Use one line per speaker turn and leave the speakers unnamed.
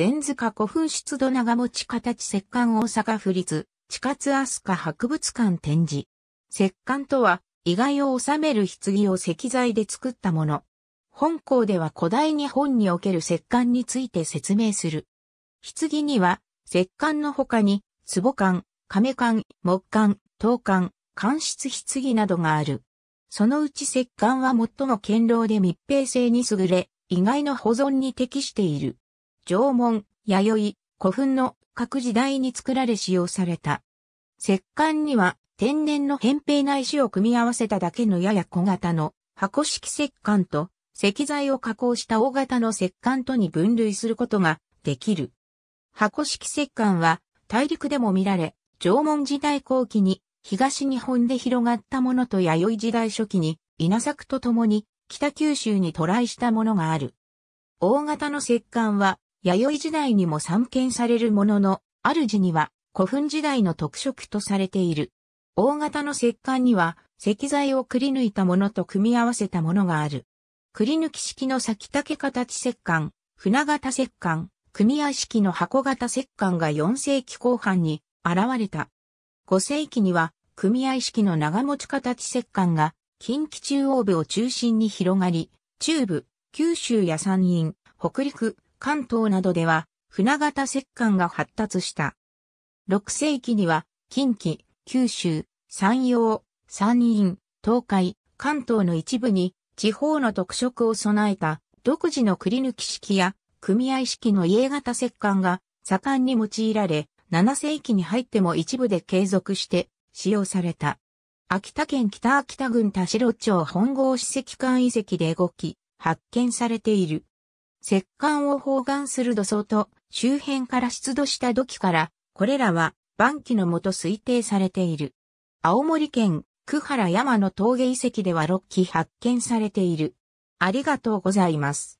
全塚古墳出土長持ち形石棺大阪府立地下津飛鳥博物館展示。石棺とは、意外を収める棺を石材で作ったもの。本校では古代日本における石棺について説明する。棺には、石棺の他に、壺棺、亀棺、木棺、刀棺、棺室棺などがある。そのうち石棺は最も堅牢で密閉性に優れ、意外の保存に適している。縄文、弥生、古墳の各時代に作られ使用された。石棺には天然の扁平な石を組み合わせただけのやや小型の箱式石棺と石材を加工した大型の石棺とに分類することができる。箱式石棺は大陸でも見られ、縄文時代後期に東日本で広がったものと弥生時代初期に稲作とともに北九州に渡来したものがある。大型の石棺は弥生時代にも散見されるものの、主には古墳時代の特色とされている。大型の石棺には石材をくり抜いたものと組み合わせたものがある。くり抜き式の先竹形石棺、船型石棺、組合式の箱型石棺が4世紀後半に現れた。5世紀には組合式の長持ち形石棺が近畿中央部を中心に広がり、中部、九州や山陰、北陸、関東などでは船型石棺が発達した。6世紀には近畿、九州、山陽、山陰、東海、関東の一部に地方の特色を備えた独自のくり抜き式や組合式の家型石棺が盛んに用いられ、7世紀に入っても一部で継続して使用された。秋田県北秋田郡田代町本郷史跡館遺跡で5き発見されている。石棺を包含する土層と周辺から出土した土器から、これらは晩期のもと推定されている。青森県久原山の峠遺跡では6基発見されている。ありがとうございます。